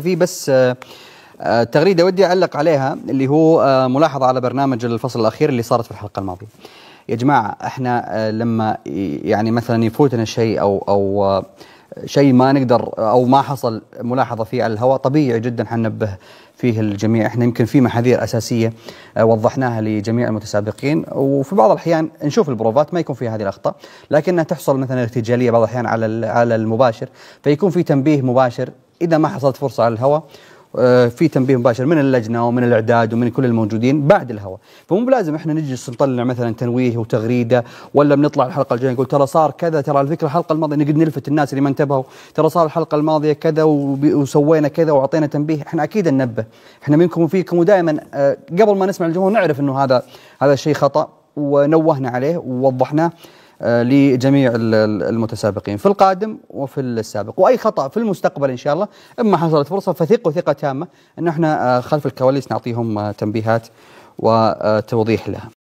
في بس آه، آه، تغريدة ودي أعلق عليها اللي هو آه، ملاحظة على برنامج الفصل الأخير اللي صارت في الحلقة الماضية يا جماعة احنا لما يعني مثلا يفوتنا شيء أو أو شيء ما نقدر أو ما حصل ملاحظة فيه على الهواء طبيعي جدا حننبه فيه الجميع احنا يمكن في محاذير أساسية وضحناها لجميع المتسابقين وفي بعض الأحيان نشوف البروفات ما يكون فيها هذه الأخطاء لكنها تحصل مثلا ارتجالية بعض الأحيان على على المباشر فيكون في تنبيه مباشر اذا ما حصلت فرصه على الهواء آه، في تنبيه مباشر من اللجنه ومن الاعداد ومن كل الموجودين بعد الهواء، فمو بلازم احنا نجلس نطلع مثلا تنويه وتغريده ولا بنطلع الحلقه الجايه نقول ترى صار كذا ترى على فكره الحلقه الماضيه نقدر نلفت الناس اللي ما انتبهوا، ترى صار الحلقه الماضيه كذا وسوينا كذا واعطينا تنبيه، احنا اكيد ننبه، احنا منكم وفيكم ودائما آه، قبل ما نسمع الجمهور نعرف انه هذا هذا الشيء خطا ونوهنا عليه ووضحناه آه، لجميع المتسابقين في القادم وفي السابق واي خطا في المستقبل ان شاء الله اما حصلت فرصه فثقوا ثقه تامه ان احنا آه، خلف الكواليس نعطيهم آه، تنبيهات وتوضيح لها